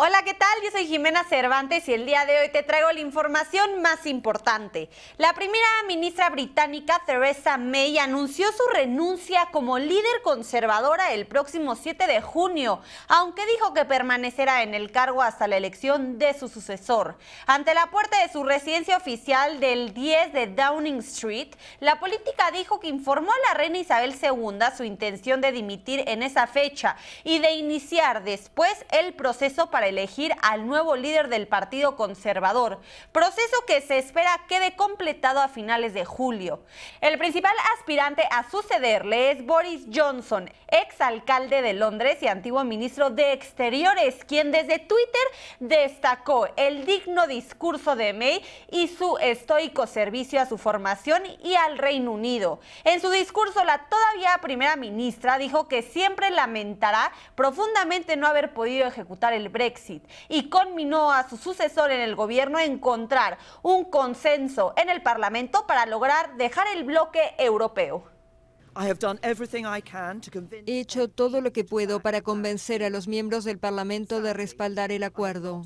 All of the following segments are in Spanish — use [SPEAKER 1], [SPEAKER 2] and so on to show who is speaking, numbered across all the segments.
[SPEAKER 1] Hola, ¿qué tal? Yo soy Jimena Cervantes y el día de hoy te traigo la información más importante. La primera ministra británica Theresa May anunció su renuncia como líder conservadora el próximo 7 de junio, aunque dijo que permanecerá en el cargo hasta la elección de su sucesor. Ante la puerta de su residencia oficial del 10 de Downing Street, la política dijo que informó a la reina Isabel II su intención de dimitir en esa fecha y de iniciar después el proceso para elegir al nuevo líder del Partido Conservador, proceso que se espera quede completado a finales de julio. El principal aspirante a sucederle es Boris Johnson, ex alcalde de Londres y antiguo ministro de Exteriores, quien desde Twitter destacó el digno discurso de May y su estoico servicio a su formación y al Reino Unido. En su discurso, la todavía primera ministra dijo que siempre lamentará profundamente no haber podido ejecutar el Brexit y conminó a su sucesor en el gobierno a encontrar un consenso en el Parlamento para lograr dejar el bloque europeo.
[SPEAKER 2] He hecho todo lo que puedo para convencer a los miembros del Parlamento de respaldar el acuerdo.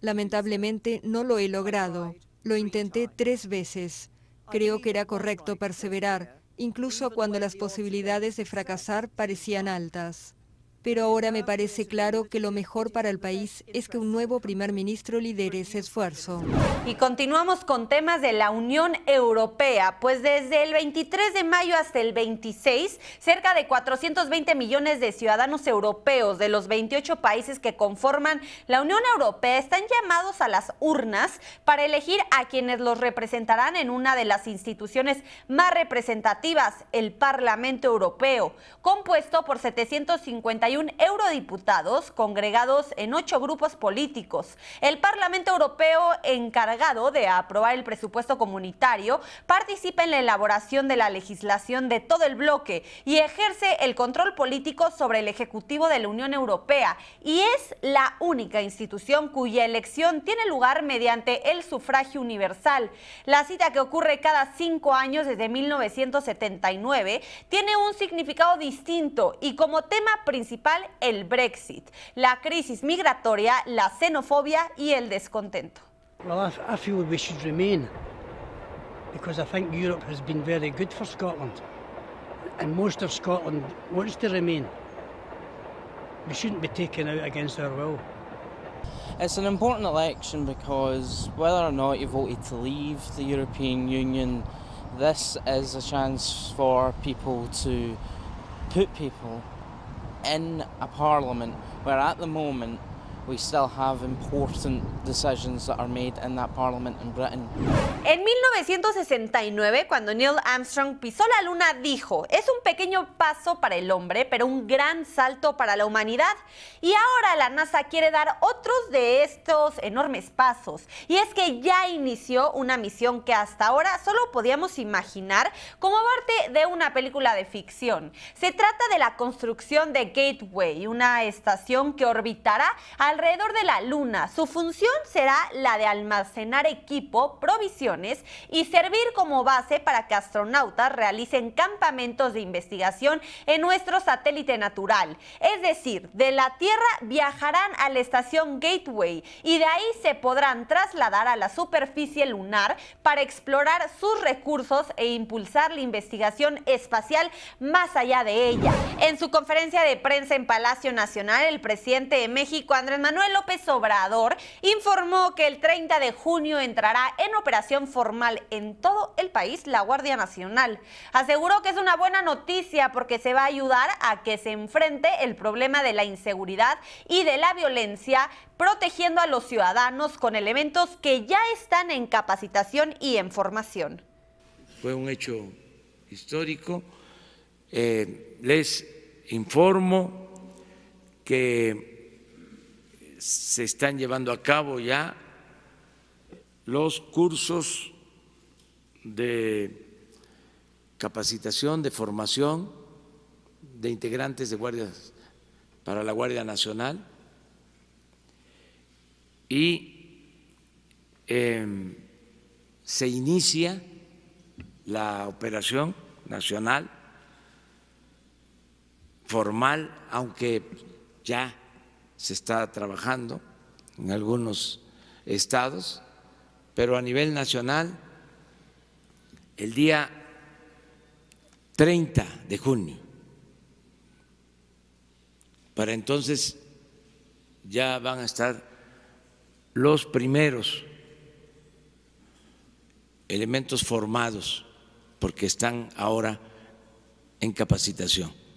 [SPEAKER 2] Lamentablemente no lo he logrado. Lo intenté tres veces. Creo que era correcto perseverar, incluso cuando las posibilidades de fracasar parecían altas
[SPEAKER 1] pero ahora me parece claro que lo mejor para el país es que un nuevo primer ministro lidere ese esfuerzo. Y continuamos con temas de la Unión Europea, pues desde el 23 de mayo hasta el 26, cerca de 420 millones de ciudadanos europeos de los 28 países que conforman la Unión Europea están llamados a las urnas para elegir a quienes los representarán en una de las instituciones más representativas, el Parlamento Europeo, compuesto por 750 eurodiputados congregados en ocho grupos políticos. El Parlamento Europeo encargado de aprobar el presupuesto comunitario participa en la elaboración de la legislación de todo el bloque y ejerce el control político sobre el Ejecutivo de la Unión Europea y es la única institución cuya elección tiene lugar mediante el sufragio universal. La cita que ocurre cada cinco años desde 1979 tiene un significado distinto y como tema principal el Brexit, la crisis migratoria, la xenofobia y el descontento.
[SPEAKER 3] Well, I, I feel we should remain because I think Europe has been very good for Scotland and most of Scotland wants to remain. We shouldn't be taken out against our will. It's an important election because whether or not you voted to leave the European Union, this is a chance for people to put people in a parliament where at the moment
[SPEAKER 1] En 1969, cuando Neil Armstrong pisó la luna, dijo, es un pequeño paso para el hombre, pero un gran salto para la humanidad. Y ahora la NASA quiere dar otros de estos enormes pasos. Y es que ya inició una misión que hasta ahora solo podíamos imaginar como parte de una película de ficción. Se trata de la construcción de Gateway, una estación que orbitará al alrededor de la Luna. Su función será la de almacenar equipo, provisiones y servir como base para que astronautas realicen campamentos de investigación en nuestro satélite natural. Es decir, de la Tierra viajarán a la estación Gateway y de ahí se podrán trasladar a la superficie lunar para explorar sus recursos e impulsar la investigación espacial más allá de ella. En su conferencia de prensa en Palacio Nacional, el presidente de México, Andrés Manuel Manuel López Obrador informó que el 30 de junio entrará en operación formal en todo el país la Guardia Nacional. Aseguró que es una buena noticia porque se va a ayudar a que se enfrente el problema de la inseguridad y de la violencia, protegiendo a los ciudadanos con elementos que ya están en capacitación y en formación.
[SPEAKER 3] Fue un hecho histórico. Eh, les informo que se están llevando a cabo ya los cursos de capacitación, de formación de integrantes de guardias para la Guardia Nacional y em, se inicia la operación nacional formal, aunque ya se está trabajando en algunos estados, pero a nivel nacional, el día 30 de junio, para entonces ya van a estar los primeros elementos formados, porque están ahora en capacitación.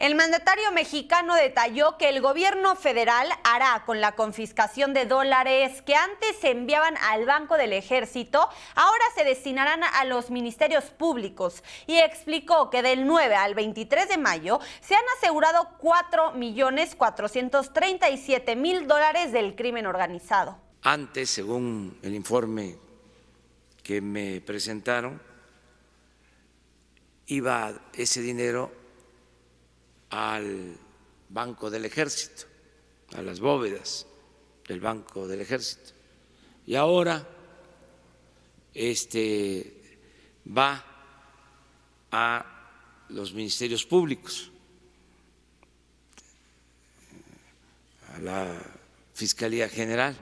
[SPEAKER 1] El mandatario mexicano detalló que el gobierno federal hará con la confiscación de dólares que antes se enviaban al Banco del Ejército, ahora se destinarán a los ministerios públicos y explicó que del 9 al 23 de mayo se han asegurado 4.437.000 millones mil dólares del crimen organizado.
[SPEAKER 3] Antes, según el informe que me presentaron, iba ese dinero al Banco del Ejército, a las bóvedas del Banco del Ejército. Y ahora este, va a los ministerios públicos, a la Fiscalía General.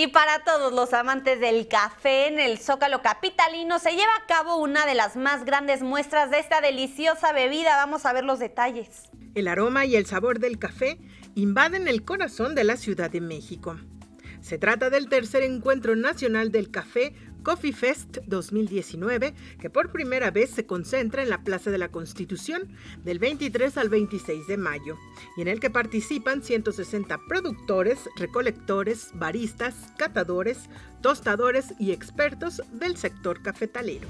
[SPEAKER 1] Y para todos los amantes del café en el Zócalo Capitalino se lleva a cabo una de las más grandes muestras de esta deliciosa bebida. Vamos a ver los detalles.
[SPEAKER 2] El aroma y el sabor del café invaden el corazón de la Ciudad de México. Se trata del tercer encuentro nacional del café Coffee Fest 2019, que por primera vez se concentra en la Plaza de la Constitución del 23 al 26 de mayo, y en el que participan 160 productores, recolectores, baristas, catadores, tostadores y expertos del sector cafetalero.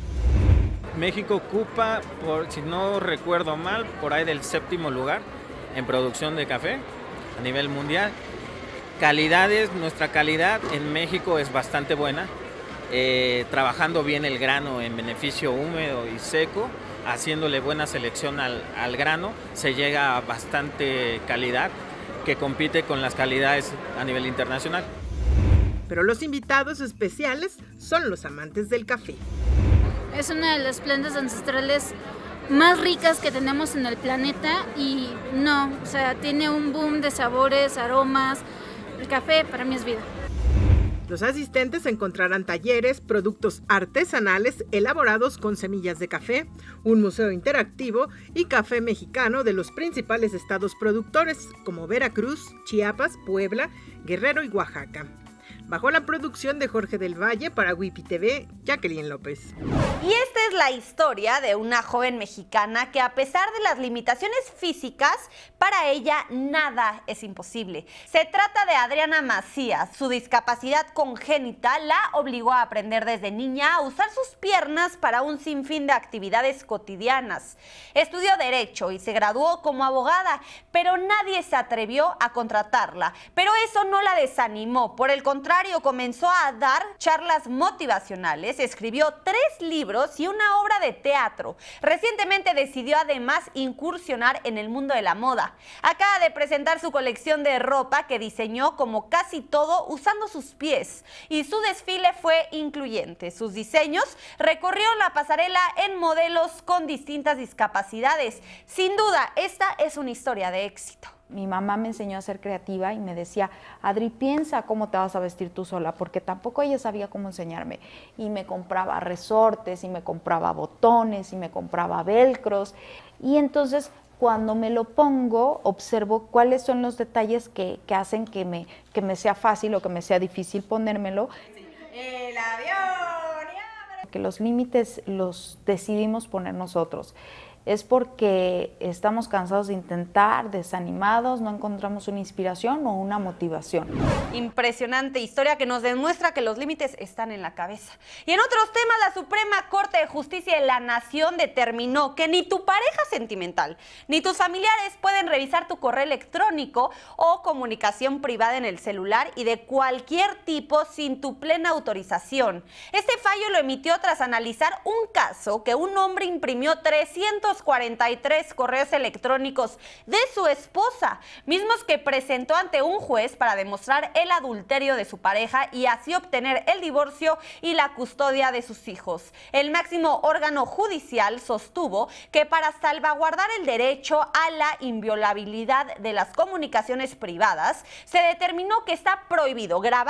[SPEAKER 2] México ocupa, si no recuerdo mal, por ahí del séptimo lugar en producción de café a nivel mundial. Calidades, nuestra calidad en México es bastante buena. Eh, trabajando bien el grano en beneficio húmedo y seco, haciéndole buena selección al, al grano, se llega a bastante calidad que compite con las calidades a nivel internacional. Pero los invitados especiales son los amantes del café.
[SPEAKER 1] Es una de las plantas ancestrales más ricas que tenemos en el planeta y no, o sea, tiene un boom de sabores, aromas. El café para mí es vida.
[SPEAKER 2] Los asistentes encontrarán talleres, productos artesanales elaborados con semillas de café, un museo interactivo y café mexicano de los principales estados productores como Veracruz, Chiapas, Puebla, Guerrero y Oaxaca bajo la producción de Jorge del Valle para Wipi TV, Jacqueline López.
[SPEAKER 1] Y esta es la historia de una joven mexicana que a pesar de las limitaciones físicas, para ella nada es imposible. Se trata de Adriana Macías. Su discapacidad congénita la obligó a aprender desde niña a usar sus piernas para un sinfín de actividades cotidianas. Estudió derecho y se graduó como abogada, pero nadie se atrevió a contratarla. Pero eso no la desanimó, por el contrario, comenzó a dar charlas motivacionales, escribió tres libros y una obra de teatro. Recientemente decidió además incursionar en el mundo de la moda. Acaba de presentar su colección de ropa que diseñó como casi todo usando sus pies y su desfile fue incluyente. Sus diseños recorrieron la pasarela en modelos con distintas discapacidades. Sin duda, esta es una historia de éxito mi mamá me enseñó a ser creativa y me decía, Adri, piensa cómo te vas a vestir tú sola, porque tampoco ella sabía cómo enseñarme. Y me compraba resortes, y me compraba botones, y me compraba velcros. Y entonces cuando me lo pongo, observo cuáles son los detalles que, hacen que me, que me sea fácil o que me sea difícil ponérmelo. El avión. Que los límites los decidimos poner nosotros es porque estamos cansados de intentar, desanimados, no encontramos una inspiración o una motivación. Impresionante historia que nos demuestra que los límites están en la cabeza. Y en otros temas, la Suprema Corte de Justicia de la Nación determinó que ni tu pareja sentimental ni tus familiares pueden revisar tu correo electrónico o comunicación privada en el celular y de cualquier tipo sin tu plena autorización. Este fallo lo emitió tras analizar un caso que un hombre imprimió 300 43 correos electrónicos de su esposa, mismos que presentó ante un juez para demostrar el adulterio de su pareja y así obtener el divorcio y la custodia de sus hijos. El máximo órgano judicial sostuvo que para salvaguardar el derecho a la inviolabilidad de las comunicaciones privadas, se determinó que está prohibido grabar,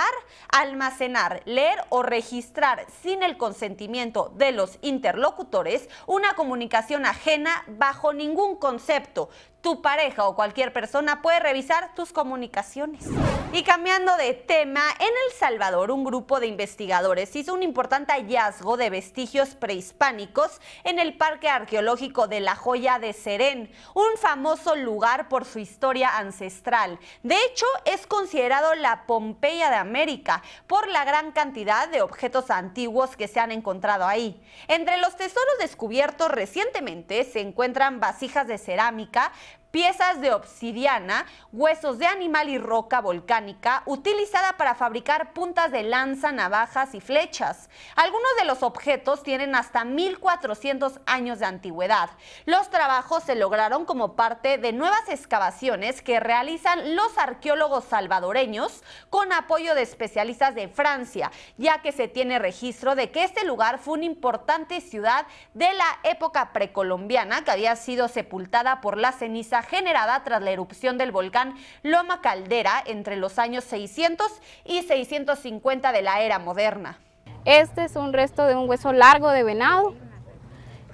[SPEAKER 1] almacenar, leer o registrar sin el consentimiento de los interlocutores una comunicación ajena bajo ningún concepto tu pareja o cualquier persona puede revisar tus comunicaciones. Y cambiando de tema, en El Salvador un grupo de investigadores hizo un importante hallazgo de vestigios prehispánicos en el Parque Arqueológico de la Joya de Serén, un famoso lugar por su historia ancestral. De hecho, es considerado la Pompeya de América por la gran cantidad de objetos antiguos que se han encontrado ahí. Entre los tesoros descubiertos recientemente se encuentran vasijas de cerámica, piezas de obsidiana, huesos de animal y roca volcánica, utilizada para fabricar puntas de lanza, navajas y flechas. Algunos de los objetos tienen hasta 1400 años de antigüedad. Los trabajos se lograron como parte de nuevas excavaciones que realizan los arqueólogos salvadoreños con apoyo de especialistas de Francia, ya que se tiene registro de que este lugar fue una importante ciudad de la época precolombiana que había sido sepultada por la ceniza generada tras la erupción del volcán Loma Caldera entre los años 600 y 650 de la era moderna. Este es un resto de un hueso largo de venado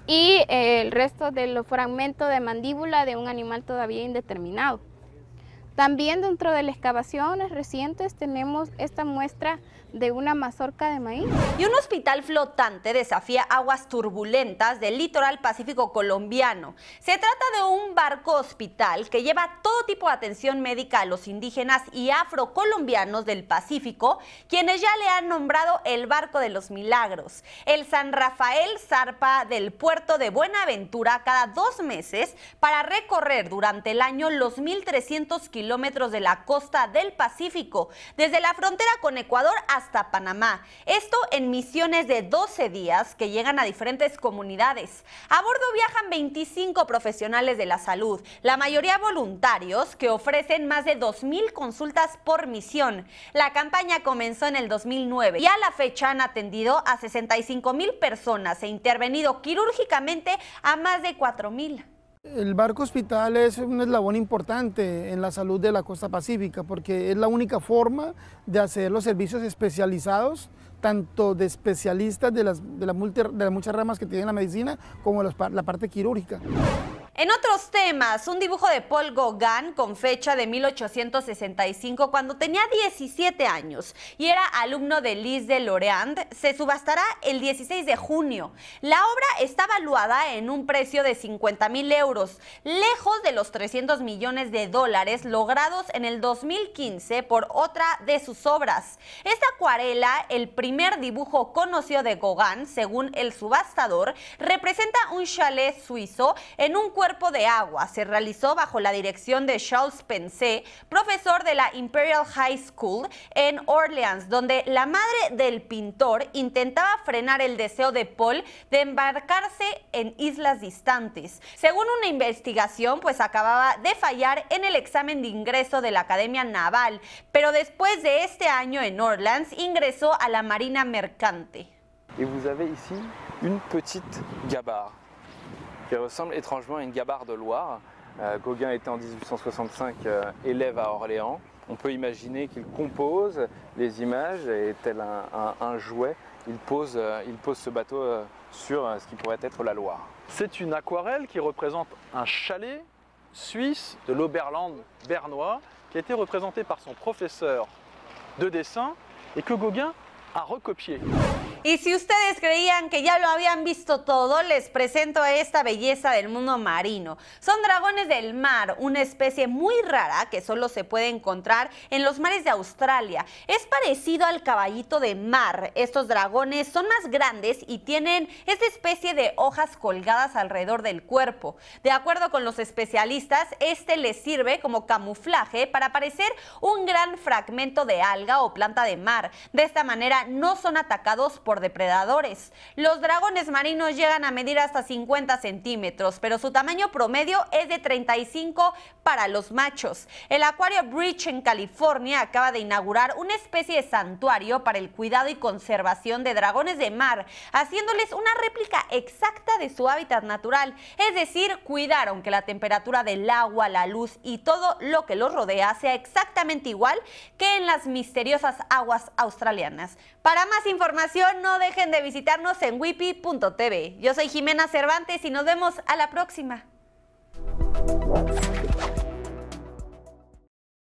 [SPEAKER 1] y eh, el resto de los fragmentos de mandíbula de un animal todavía indeterminado. También dentro de las excavaciones recientes tenemos esta muestra de una mazorca de maíz. Y un hospital flotante desafía aguas turbulentas del litoral pacífico colombiano. Se trata de un barco hospital que lleva todo tipo de atención médica a los indígenas y afrocolombianos del Pacífico, quienes ya le han nombrado el barco de los milagros. El San Rafael zarpa del puerto de Buenaventura cada dos meses para recorrer durante el año los 1.300 kilómetros de la costa del Pacífico, desde la frontera con Ecuador hasta hasta Panamá. Esto en misiones de 12 días que llegan a diferentes comunidades. A bordo viajan 25 profesionales de la salud, la mayoría voluntarios que ofrecen más de 2.000 consultas por misión. La campaña comenzó en el 2009 y a la fecha han atendido a 65.000 personas e intervenido quirúrgicamente
[SPEAKER 3] a más de 4.000. El barco hospital es un eslabón importante en la salud de la costa pacífica porque es la única forma de hacer los servicios especializados, tanto de especialistas de las, de, muchas ramas que tiene la medicina como la parte quirúrgica.
[SPEAKER 1] En otros temas, un dibujo de Paul Gauguin con fecha de 1865 cuando tenía 17 años y era alumno de Lise de Loreand se subastará el 16 de junio. La obra está valuada en un precio de 50 mil euros, lejos de los 300 millones de dólares logrados en el 2015 por otra de sus obras. Esta acuarela, el primer dibujo conocido de Gauguin según el subastador, representa un chalet suizo en un cuerpo cuerpo de agua se realizó bajo la dirección de Charles Pensé, profesor de la Imperial High School en Orleans, donde la madre del pintor intentaba frenar el deseo de Paul de embarcarse en islas distantes. Según una investigación, pues acababa de fallar en el examen de ingreso de la Academia Naval, pero después de este año en Orleans ingresó a la Marina Mercante.
[SPEAKER 3] Y vous avez ici une petite
[SPEAKER 2] qui ressemble étrangement à une gabarre de Loire. Euh, Gauguin était en 1865 euh, élève à Orléans. On peut imaginer qu'il compose les images et tel un, jouet, il pose, euh, il pose, ce bateau sur ce qui pourrait être la Loire. C'est une aquarelle qui représente un chalet suisse de l'Oberland bernois qui a été représenté par son professeur de dessin et que Gauguin
[SPEAKER 1] a recopié. Y si ustedes creían que ya lo habían visto todo, les presento a esta belleza del mundo marino. Son dragones del mar, una especie muy rara que solo se puede encontrar en los mares de Australia. Es parecido al caballito de mar. Estos dragones son más grandes y tienen esta especie de hojas colgadas alrededor del cuerpo. De acuerdo con los especialistas, este les sirve como camuflaje para parecer un gran fragmento de alga o planta de mar. De esta manera no son atacados por depredadores. Los dragones marinos llegan a medir hasta 50 centímetros, pero su tamaño promedio es de 35 para los machos. El Acuario Bridge en California acaba de inaugurar una especie de santuario para el cuidado y conservación de dragones de mar, haciéndoles una réplica exacta de su hábitat natural, es decir, cuidaron que la temperatura del agua, la luz y todo lo que los rodea sea exactamente igual que en las misteriosas aguas australianas. Para más información, no dejen de visitarnos en wipi.tv. Yo soy Jimena Cervantes y nos vemos a la próxima.